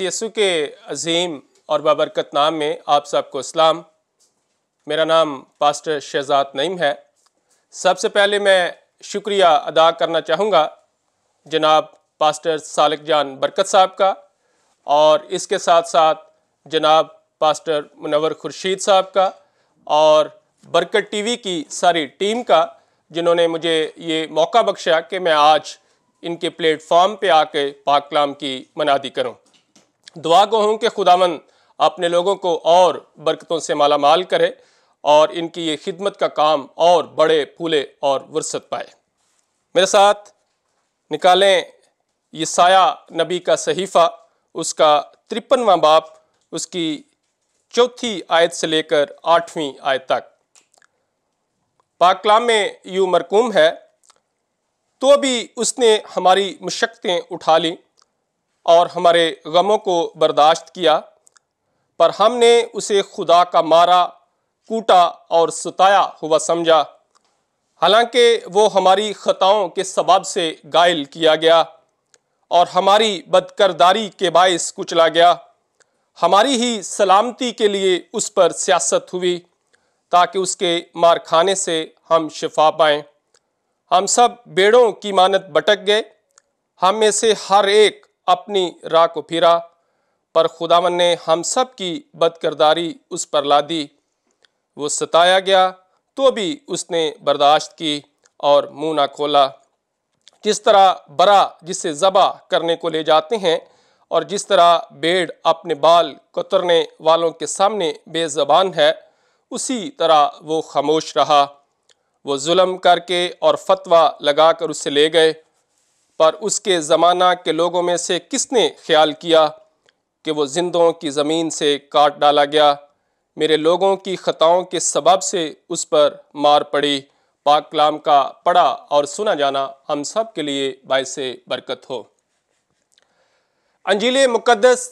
C S U के अजीम और बाबरकत नाम में आप सबको इस्लाम मेरा नाम पास्टर शहजाद नईम है सबसे पहले मैं शुक्रिया अदा करना चाहूँगा जनाब पास्टर सालक जान बरकत साहब का और इसके साथ साथ जनाब पास्टर मुनवर खुर्शीद साहब का और बरकत टीवी की सारी टीम का जिन्होंने मुझे ये मौका बख्शा कि मैं आज इनके प्लेटफॉर्म पे आके पाकलाम की मनादी करूं दुआ को हूँ कि खुदावन अपने लोगों को और बरकतों से माला माल करे और इनकी ये खिदमत का काम और बड़े फूले और वरसत पाए मेरे साथ निकालें ये साया नबी का सहीफ़ा उसका तिरपनवा बाप उसकी चौथी आयत से लेकर आठवीं आयत तक पाकलाम में यूँ मरकूम है तो भी उसने हमारी मशक्तें उठा लीं और हमारे गमों को बर्दाश्त किया पर हमने उसे खुदा का मारा कूटा और सताया हुआ समझा हालांकि वो हमारी ख़ताओं के सबाब से गायल किया गया और हमारी बदकरदारी के बायस कुचला गया हमारी ही सलामती के लिए उस पर सियासत हुई ताकि उसके मार खाने से हम शिफा पाएँ हम सब बेड़ों की मानत भटक गए हम में से हर एक अपनी राह को फिरा पर खुदावन ने हम सब की बदकरदारी उस पर ला दी वो सताया गया तो भी उसने बर्दाश्त की और मुंह ना खोला जिस तरह बरा जिसे ज़बा करने को ले जाते हैं और जिस तरह बेड़ अपने बाल कतरने वालों के सामने बेज़बान है उसी तरह वो खामोश रहा वो जुल्म करके और फतवा लगा कर उसे ले गए पर उसके ज़माना के लोगों में से किसने ख्याल किया कि वो जिंदों की ज़मीन से काट डाला गया मेरे लोगों की ख़ताओं के सबब से उस पर मार पड़ी पाक कलाम का पढ़ा और सुना जाना हम सब के लिए बायस बरकत हो अंजील मुकदस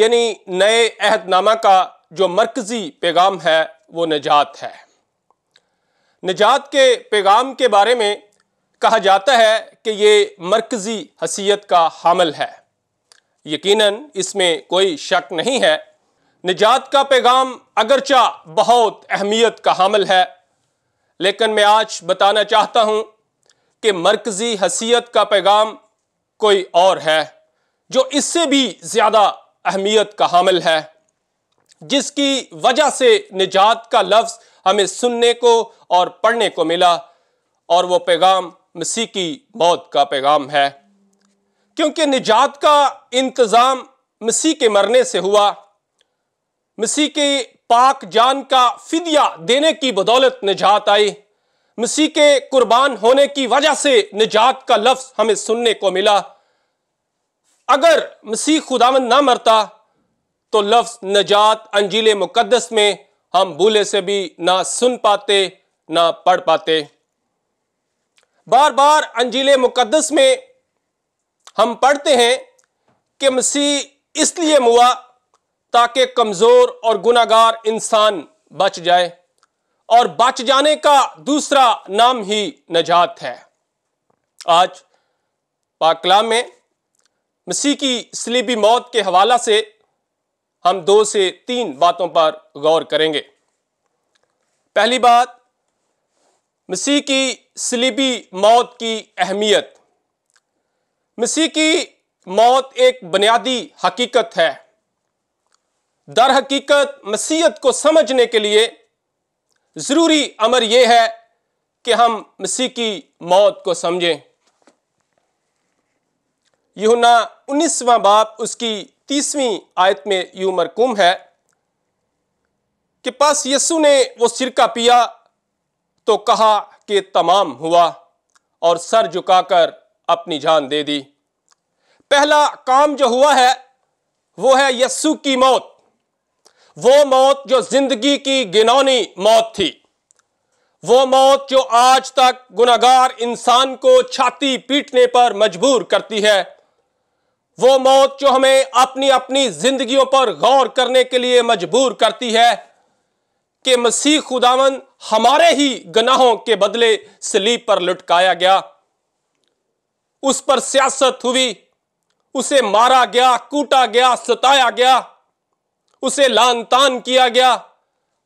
यानी नए अहदनामा का जो मरकज़ी पैगाम है वो निजात है निजात के पैगाम के बारे में कहा जाता है कि ये मरकज़ी हसीियत का हामल है यकीनन इसमें कोई शक नहीं है निजात का पैगाम अगरचा बहुत अहमियत का हामल है लेकिन मैं आज बताना चाहता हूँ कि मरकज़ी हसीियत का पैगाम कोई और है जो इससे भी ज़्यादा अहमियत का हामिल है जिसकी वजह से निजात का लफ्ज़ हमें सुनने को और पढ़ने को मिला और वो पैगाम मसीह की मौत का पैगाम है क्योंकि निजात का इंतज़ाम मसीह के मरने से हुआ मसीह के पाक जान का फिदिया देने की बदौलत निजात आई मसीह के कुर्बान होने की वजह से निजात का लफ्ज़ हमें सुनने को मिला अगर मसीह खुदावन ना मरता तो लफ्ज़ निजात अंजील मुकदस में हम भूले से भी ना सुन पाते ना पढ़ पाते बार बार अंजील मुकदस में हम पढ़ते हैं कि मसीह इसलिए मुआ ताकि कमज़ोर और गुनागार इंसान बच जाए और बच जाने का दूसरा नाम ही नजात है आज पाकलाम में मसीह की सलीबी मौत के हवाला से हम दो से तीन बातों पर गौर करेंगे पहली बात मसीह की सलीबी मौत की अहमियत मसीह की मौत एक बुनियादी हकीकत है दर हकीकत मसीहत को समझने के लिए ज़रूरी अमर यह है कि हम मसीह की मौत को समझें यूना उन्नीसवा बाप उसकी तीसवीं आयत में यू मरकुम है कि पास यसु ने वो सिरका पिया तो कहा के तमाम हुआ और सर झुकाकर अपनी जान दे दी पहला काम जो हुआ है वो है यस्सु की मौत वो मौत जो जिंदगी की गिनौनी मौत थी वो मौत जो आज तक गुनागार इंसान को छाती पीटने पर मजबूर करती है वो मौत जो हमें अपनी अपनी जिंदगियों पर गौर करने के लिए मजबूर करती है कि मसीह खुदावन हमारे ही गनाहों के बदले सलीब पर लुटकाया गया उस पर सियासत हुई उसे मारा गया कूटा गया सताया गया उसे लान तान किया गया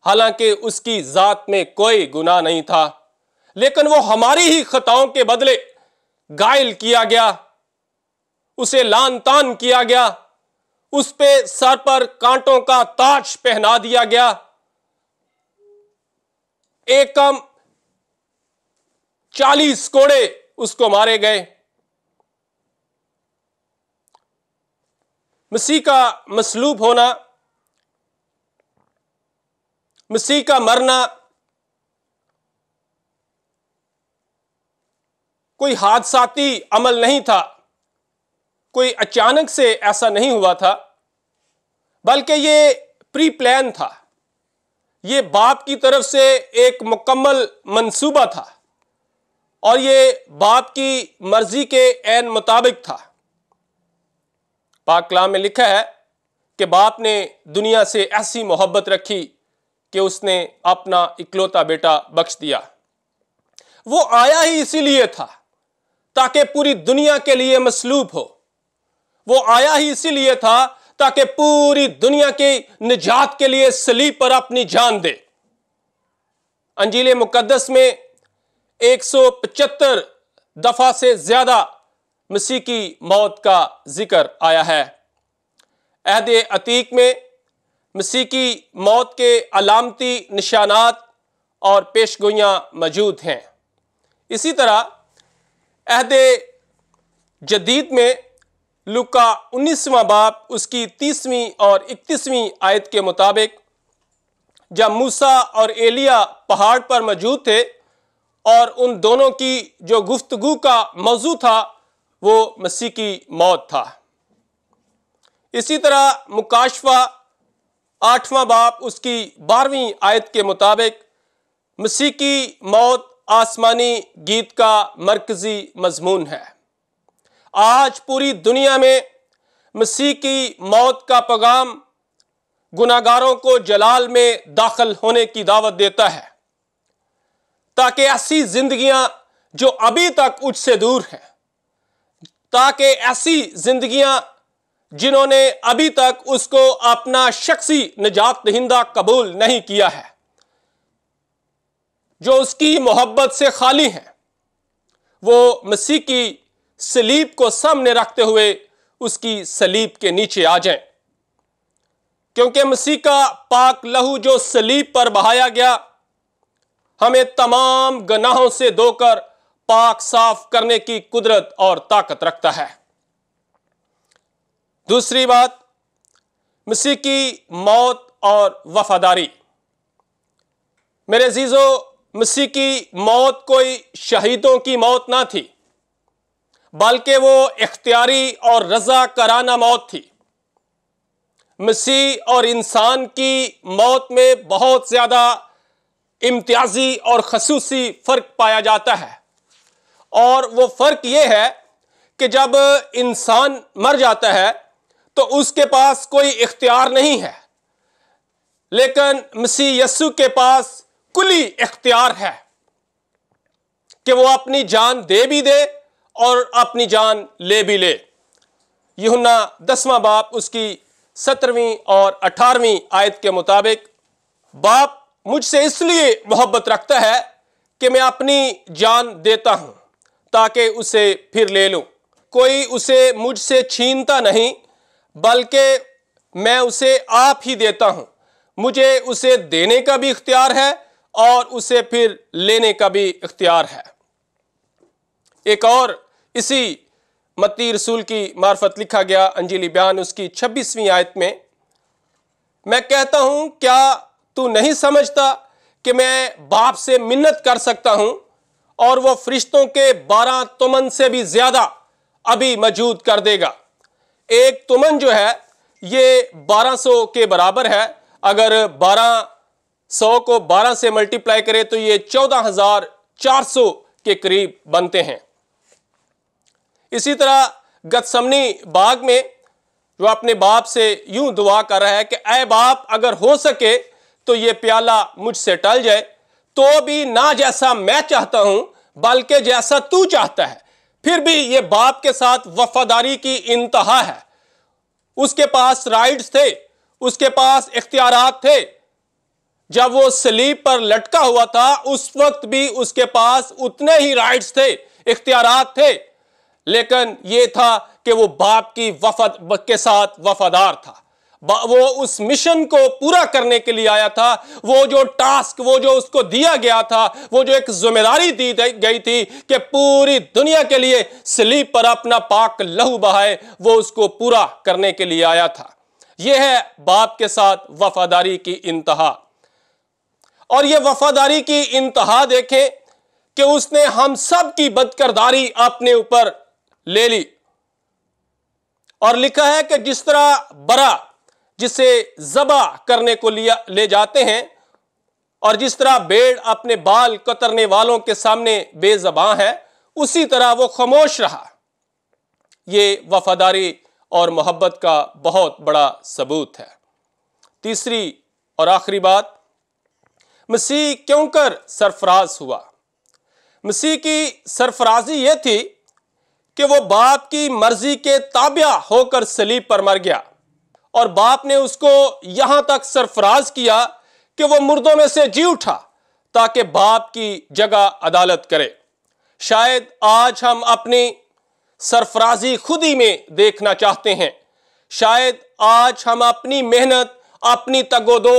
हालांकि उसकी जात में कोई गुनाह नहीं था लेकिन वो हमारी ही खताओं के बदले गायल किया गया उसे लान तान किया गया उस पे सर पर कांटों का ताज पहना दिया गया एकम चालीस कोड़े उसको मारे गए मसीह का मसलूब होना मसीह का मरना कोई हादसाती अमल नहीं था कोई अचानक से ऐसा नहीं हुआ था बल्कि ये प्री प्लान था ये बाप की तरफ से एक मुकम्मल मंसूबा था और ये बाप की मर्जी के एन मुताबिक था पाकला में लिखा है कि बाप ने दुनिया से ऐसी मोहब्बत रखी कि उसने अपना इकलौता बेटा बख्श दिया वो आया ही इसीलिए था ताकि पूरी दुनिया के लिए मसलूब हो वो आया ही इसीलिए था ताकि पूरी दुनिया की निजात के लिए सली पर अपनी जान दे अंजील मुकदस में एक सौ पचहत्तर दफा से ज्यादा मसीह की मौत का जिक्र आया है अहद अतीक में मसीह की मौत के अलामती निशानात और पेश गोइयाँ मौजूद हैं इसी तरह अहद जदीद में लुका उन्नीसवां बाप उसकी तीसवीं और इकतीसवीं आयत के मुताबिक जब मूसा और एलिया पहाड़ पर मौजूद थे और उन दोनों की जो गुफ्तगु का मौजू था वो मसीह की मौत था इसी तरह मुकाशवा आठवां बाप उसकी बारहवीं आयत के मुताबिक मसीह की मौत आसमानी गीत का मरकज़ी मजमून है आज पूरी दुनिया में मसीह की मौत का पैगाम गुनागारों को जलाल में दाखिल होने की दावत देता है ताकि ऐसी जिंदगियां जो अभी तक उससे दूर हैं ताकि ऐसी जिंदगियां जिन्होंने अभी तक उसको अपना शख्सी निजात दहिंदा कबूल नहीं किया है जो उसकी मोहब्बत से खाली हैं वो मसीह की सलीब को सामने रखते हुए उसकी सलीब के नीचे आ जाएं क्योंकि मसीह का पाक लहू जो सलीब पर बहाया गया हमें तमाम गनाहों से धोकर पाक साफ करने की कुदरत और ताकत रखता है दूसरी बात मसीह की मौत और वफादारी मेरे जीजो मसीह की मौत कोई शहीदों की मौत ना थी बल्कि वो इख्तियारी और रजा कराना मौत थी मसीह और इंसान की मौत में बहुत ज़्यादा इम्तियाजी और खसूसी फ़र्क पाया जाता है और वो फ़र्क ये है कि जब इंसान मर जाता है तो उसके पास कोई इख्तियार नहीं है लेकिन मसीह यस्सु के पास कुली इख्तियार है कि वो अपनी जान दे भी दे और अपनी जान ले भी ले युना दसवां बाप उसकी सत्रहवीं और अठारहवीं आयत के मुताबिक बाप मुझसे इसलिए मोहब्बत रखता है कि मैं अपनी जान देता हूँ ताकि उसे फिर ले लूँ कोई उसे मुझसे छीनता नहीं बल्कि मैं उसे आप ही देता हूँ मुझे उसे देने का भी इख्तियार है और उसे फिर लेने का भी इख्तियार है एक और इसी मती रसूल की मार्फत लिखा गया अंजिली बयान उसकी छब्बीसवीं आयत में मैं कहता हूं क्या तू नहीं समझता कि मैं बाप से मिन्नत कर सकता हूं और वह फरिश्तों के बारह तुमन से भी ज़्यादा अभी मौजूद कर देगा एक तुमन जो है ये बारह सौ के बराबर है अगर बारह सौ को बारह से मल्टीप्लाई करें तो ये चौदह हज़ार चार सौ के करीब बनते हैं इसी तरह गतसमनी बाग में जो अपने बाप से यूं दुआ कर रहा है कि अय बाप अगर हो सके तो ये प्याला मुझसे टल जाए तो भी ना जैसा मैं चाहता हूं बल्कि जैसा तू चाहता है फिर भी ये बाप के साथ वफादारी की इंतहा है उसके पास राइट्स थे उसके पास इख्तियार थे जब वो स्लीप पर लटका हुआ था उस वक्त भी उसके पास उतने ही राइट्स थे इख्तियार थे लेकिन यह था कि वो बाप की वफद के साथ वफादार था वो उस मिशन को पूरा करने के लिए आया था वो जो टास्क वो जो उसको दिया गया था वो जो एक जिम्मेदारी दी गई थी कि पूरी दुनिया के लिए स्लीप पर अपना पाक लहू बहाए वो उसको पूरा करने के लिए आया था यह है बाप के साथ वफादारी की इंतहा और यह वफादारी की इंतहा देखें कि उसने हम सब की बदकरदारी अपने ऊपर ले ली और लिखा है कि जिस तरह बरा जिसे जबा करने को लिया ले जाते हैं और जिस तरह बेड़ अपने बाल कतरने वालों के सामने बेजबा है उसी तरह वो खामोश रहा ये वफादारी और मोहब्बत का बहुत बड़ा सबूत है तीसरी और आखिरी बात मसीह क्यों कर सरफराज हुआ मसीह की सरफराजी ये थी कि वो बाप की मर्जी के ताबिया होकर सलीब पर मर गया और बाप ने उसको यहां तक सरफराज किया कि वो मुर्दों में से जी उठा ताकि बाप की जगह अदालत करे शायद आज हम अपनी सरफराजी खुद ही में देखना चाहते हैं शायद आज हम अपनी मेहनत अपनी तगोदो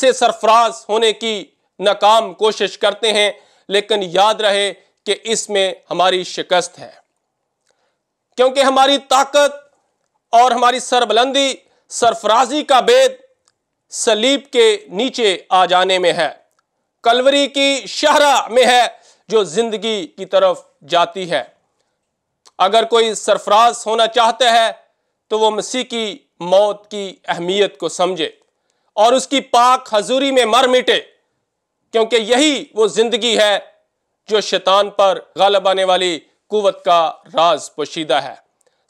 से सरफराज होने की नाकाम कोशिश करते हैं लेकिन याद रहे कि इसमें हमारी शिकस्त है क्योंकि हमारी ताकत और हमारी सरबलंदी सरफराजी का बेद सलीब के नीचे आ जाने में है कलवरी की शहरा में है जो जिंदगी की तरफ जाती है अगर कोई सरफराज होना चाहता है तो वो मसीह की मौत की अहमियत को समझे और उसकी पाक हजूरी में मर मिटे क्योंकि यही वो जिंदगी है जो शैतान पर गलब आने वाली कुवत का राज पोशीदा है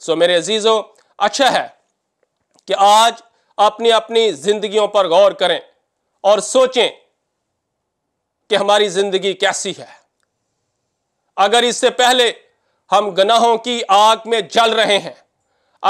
सो मेरे अजीज़ों अच्छा है कि आज अपनी अपनी ज़िंदगियों पर गौर करें और सोचें कि हमारी ज़िंदगी कैसी है अगर इससे पहले हम गनाहों की आग में जल रहे हैं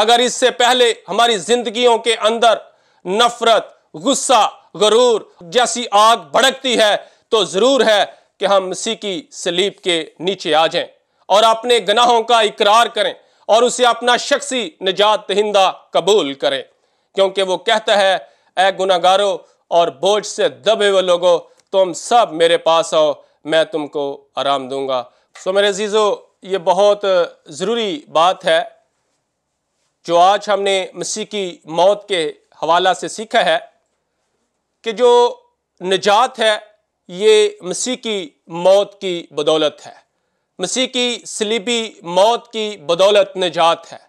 अगर इससे पहले हमारी जिंदगियों के अंदर नफरत गुस्सा गरूर जैसी आग भड़कती है तो ज़रूर है कि हम मसीह की सलीब के नीचे आ जाएं और अपने गनाहों का इकरार करें और उसे अपना शख्सी निजात दहिंदा कबूल करें क्योंकि वो कहता है ए गुनागारों और बोझ से दबे हुए लोगों तुम सब मेरे पास आओ मैं तुमको आराम दूंगा सो मेरे अजीज़ों ये बहुत ज़रूरी बात है जो आज हमने मसीह की मौत के हवाला से सीखा है कि जो निजात है ये मसीह की मौत की बदौलत है मसीह की सलीबी मौत की बदौलत निजात है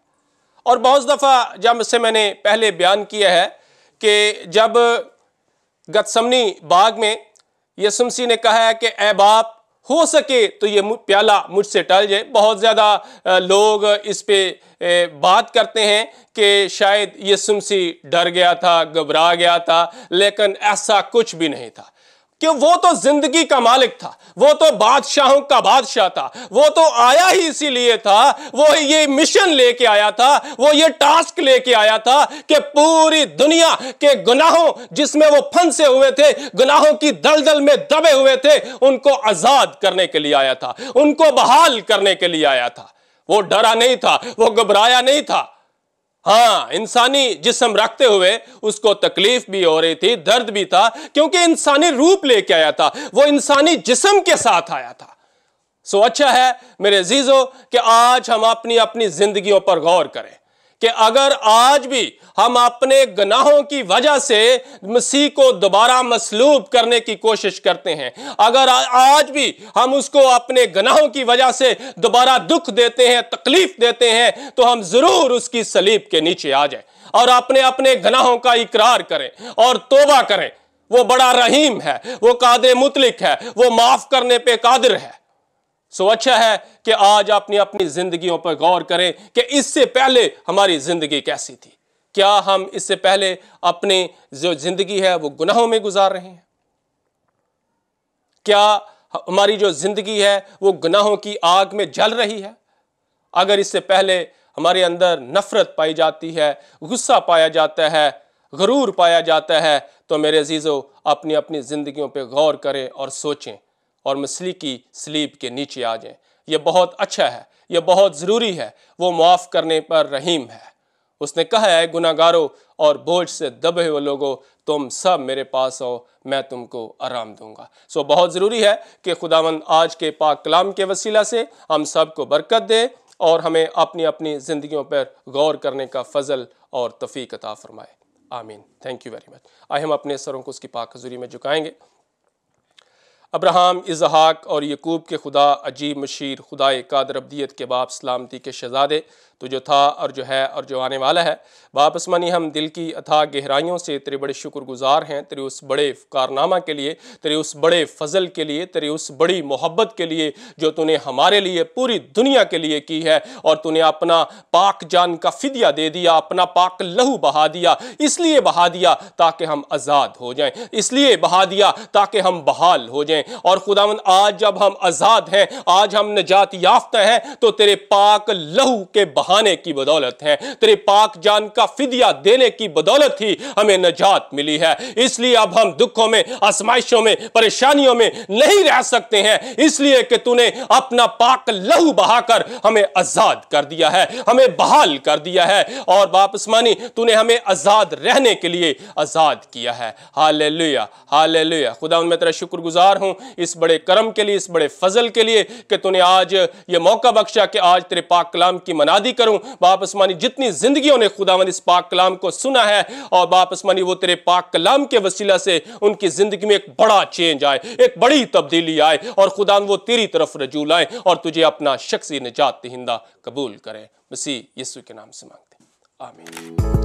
और बहुत दफ़ा जब इससे मैंने पहले बयान किया है कि जब गतसमनी बाग में यसुमसी ने कहा है कि ए बाप हो सके तो ये प्याला मुझसे टल जाए बहुत ज़्यादा लोग इस पर बात करते हैं कि शायद यसुमसी डर गया था घबरा गया था लेकिन ऐसा कुछ भी नहीं था कि वो तो जिंदगी का मालिक था वो तो बादशाहों का बादशाह था वो तो आया ही इसीलिए था वो ये मिशन लेके आया था वो ये टास्क लेके आया था कि पूरी दुनिया के गुनाहों जिसमें वो फंसे हुए थे गुनाहों की दलदल में दबे हुए थे उनको आजाद करने के लिए आया था उनको बहाल करने के लिए आया था वो डरा नहीं था वो घबराया नहीं था हाँ इंसानी जिसम रखते हुए उसको तकलीफ भी हो रही थी दर्द भी था क्योंकि इंसानी रूप लेके आया था वो इंसानी जिसम के साथ आया था सो अच्छा है मेरे अजीजों कि आज हम अपनी अपनी जिंदगियों पर गौर करें कि अगर आज भी हम अपने गनाहों की वजह से मसीह को दोबारा मसलूब करने की कोशिश करते हैं अगर आज भी हम उसको अपने गनाहों की वजह से दोबारा दुख देते हैं तकलीफ देते हैं तो हम ज़रूर उसकी सलीब के नीचे आ जाए और अपने अपने गनाहों का इकरार करें और तोबा करें वो बड़ा रहीम है वो कादर मुतलिक है वो माफ़ करने पे कादिर है सो अच्छा है कि आज अपनी अपनी जिंदगियों पर गौर करें कि इससे पहले हमारी जिंदगी कैसी थी क्या हम इससे पहले अपने जो जिंदगी है वो गुनाहों में गुजार रहे हैं क्या हमारी जो जिंदगी है वो गुनाहों की आग में जल रही है अगर इससे पहले हमारे अंदर नफरत पाई जाती है गुस्सा पाया जाता है गरूर पाया जाता है तो मेरे अजीज़ों अपनी अपनी ज़िंदगियों पे गौर करें और सोचें और मछली की स्लीप के नीचे आ जाएं यह बहुत अच्छा है यह बहुत ज़रूरी है वो माफ़ करने पर रहीम है उसने कहा है गुनागारों और बोझ से दबे हुए लोगों तुम सब मेरे पास आओ मैं तुमको आराम दूंगा सो बहुत ज़रूरी है कि खुदावंद आज के पाक कलाम के वसीला से हम सब को बरकत दे और हमें अपनी अपनी ज़िंदगियों पर गौर करने का फजल और तफ़ीक अता फरमाए आमीन थैंक यू वेरी मच आए हम अपने सरों को उसकी पाक हजूरी में झुकाएंगे अब्राहम इजहाक और यकूब के खुदा अजीब मशीर खुदाए कादर के बाप सलामती के शहजादे तो जो था और जो है और जो आने वाला है बापसमानी हम दिल की अथा गहराइयों से तेरे बड़े शुक्रगुजार हैं तेरे उस बड़े कारनामा के लिए तेरे उस बड़े फजल के लिए तेरे उस बड़ी मोहब्बत के लिए जो तूने हमारे लिए पूरी दुनिया के लिए की है और तूने अपना पाक जान का फिदिया दे दिया अपना पाक लहू बहा दिया इसलिए बहा दिया ताकि हम आज़ाद हो जाएँ इसलिए बहा दिया ताकि हम बहाल हो जाएँ और खुदावन आज जब हम आज़ाद हैं आज हम निजात याफ्त हैं तो तेरे पाक लहू के बहा खाने की बदौलत है तेरे पाक जान का फिदिया देने की बदौलत ही हमें नजात मिली है इसलिए अब हम दुखों में आसमाइशों में परेशानियों में नहीं रह सकते हैं इसलिए कि तूने अपना पाक लहू बहाकर हमें आजाद कर दिया है हमें बहाल कर दिया है और वापस मानी तूने हमें आजाद रहने के लिए आजाद किया है हाल लुया हाल लुया खुदा मैं तेरा शुक्रगुजार हूं इस बड़े कर्म के लिए इस बड़े फजल के लिए कि तूने आज यह मौका बख्शा कि आज तेरे पाक कलाम की मनादी शादी करूं बाप आसमानी जितनी जिंदगियों ने खुदावन इस पाक कलाम को सुना है और बाप आसमानी वो तेरे पाक कलाम के वसीला से उनकी जिंदगी में एक बड़ा चेंज आए एक बड़ी तब्दीली आए और खुदा वो तेरी तरफ रजू लाए और तुझे अपना शख्सी निजात दहिंदा कबूल करें मसीह यस्सु के नाम से मांगते आमीन